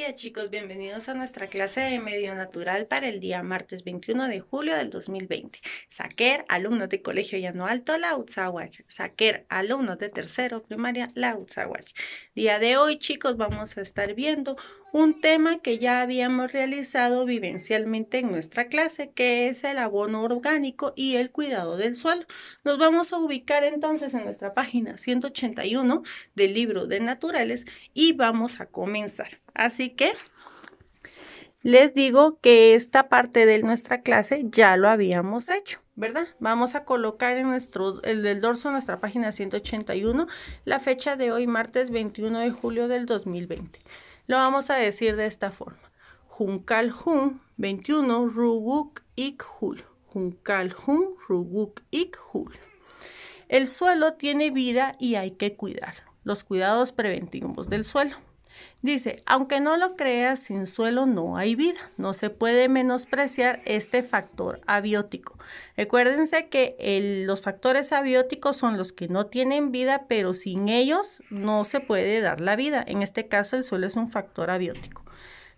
días chicos, bienvenidos a nuestra clase de medio natural para el día martes 21 de julio del 2020. Saquer, alumnos de colegio llano alto, la Saquer, alumnos de tercero primaria, la Día de hoy chicos vamos a estar viendo un tema que ya habíamos realizado vivencialmente en nuestra clase, que es el abono orgánico y el cuidado del suelo. Nos vamos a ubicar entonces en nuestra página 181 del libro de naturales y vamos a comenzar. Así que les digo que esta parte de nuestra clase ya lo habíamos hecho, ¿verdad? Vamos a colocar en nuestro, el del dorso, nuestra página 181, la fecha de hoy, martes 21 de julio del 2020. Lo vamos a decir de esta forma. Juncal Jun 21 Ruguk Ik Hul. Juncal Jun Ruguk Ik El suelo tiene vida y hay que cuidar, Los cuidados preventivos del suelo. Dice, aunque no lo creas, sin suelo no hay vida. No se puede menospreciar este factor abiótico. Recuérdense que los factores abióticos son los que no tienen vida, pero sin ellos no se puede dar la vida. En este caso, el suelo es un factor abiótico.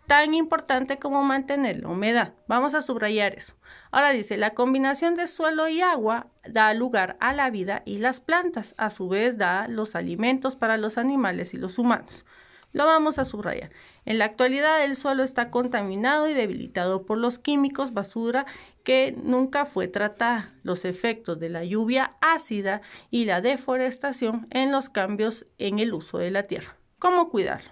Tan importante como mantener la humedad. Vamos a subrayar eso. Ahora dice, la combinación de suelo y agua da lugar a la vida y las plantas. A su vez da los alimentos para los animales y los humanos. Lo vamos a subrayar. En la actualidad el suelo está contaminado y debilitado por los químicos basura que nunca fue tratada, los efectos de la lluvia ácida y la deforestación en los cambios en el uso de la tierra. ¿Cómo cuidarlo?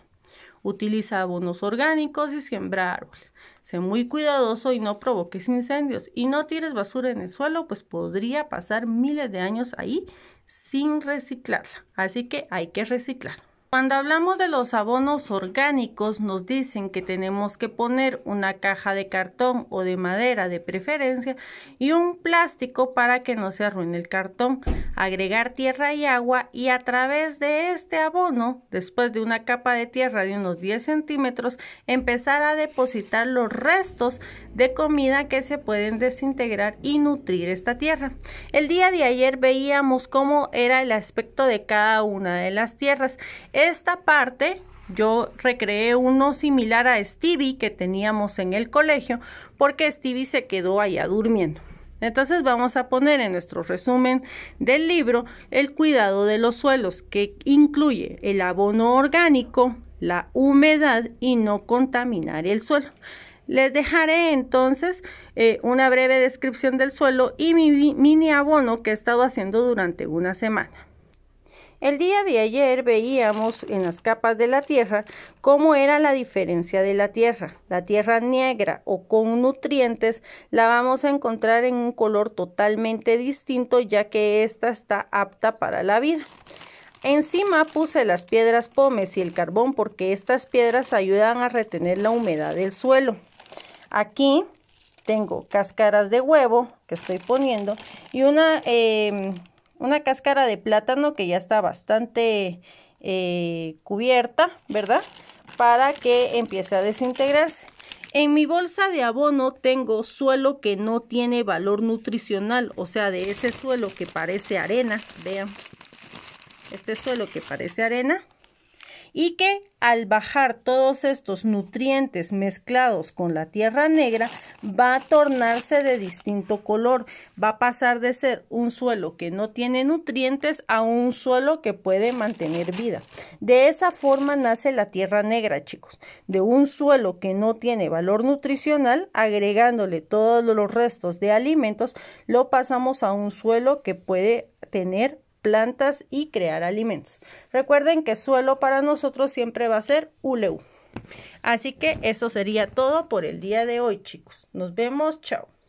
Utiliza abonos orgánicos y siembra árboles. Sé muy cuidadoso y no provoques incendios y no tires basura en el suelo, pues podría pasar miles de años ahí sin reciclarla. Así que hay que reciclar. Cuando hablamos de los abonos orgánicos nos dicen que tenemos que poner una caja de cartón o de madera de preferencia y un plástico para que no se arruine el cartón, agregar tierra y agua y a través de este abono, después de una capa de tierra de unos 10 centímetros, empezar a depositar los restos de comida que se pueden desintegrar y nutrir esta tierra. El día de ayer veíamos cómo era el aspecto de cada una de las tierras esta parte yo recreé uno similar a Stevie que teníamos en el colegio porque Stevie se quedó allá durmiendo. Entonces vamos a poner en nuestro resumen del libro el cuidado de los suelos que incluye el abono orgánico, la humedad y no contaminar el suelo. Les dejaré entonces eh, una breve descripción del suelo y mi mini abono que he estado haciendo durante una semana. El día de ayer veíamos en las capas de la tierra cómo era la diferencia de la tierra. La tierra negra o con nutrientes la vamos a encontrar en un color totalmente distinto ya que ésta está apta para la vida. Encima puse las piedras pomes y el carbón porque estas piedras ayudan a retener la humedad del suelo. Aquí tengo cáscaras de huevo que estoy poniendo y una em, una cáscara de plátano que ya está bastante eh, cubierta, ¿verdad? Para que empiece a desintegrarse. En mi bolsa de abono tengo suelo que no tiene valor nutricional, o sea, de ese suelo que parece arena, vean, este suelo que parece arena, y que al bajar todos estos nutrientes mezclados con la tierra negra va a tornarse de distinto color, va a pasar de ser un suelo que no tiene nutrientes a un suelo que puede mantener vida. De esa forma nace la tierra negra, chicos, de un suelo que no tiene valor nutricional, agregándole todos los restos de alimentos, lo pasamos a un suelo que puede tener plantas y crear alimentos. Recuerden que suelo para nosotros siempre va a ser ULEU. Así que eso sería todo por el día de hoy, chicos. Nos vemos, chao.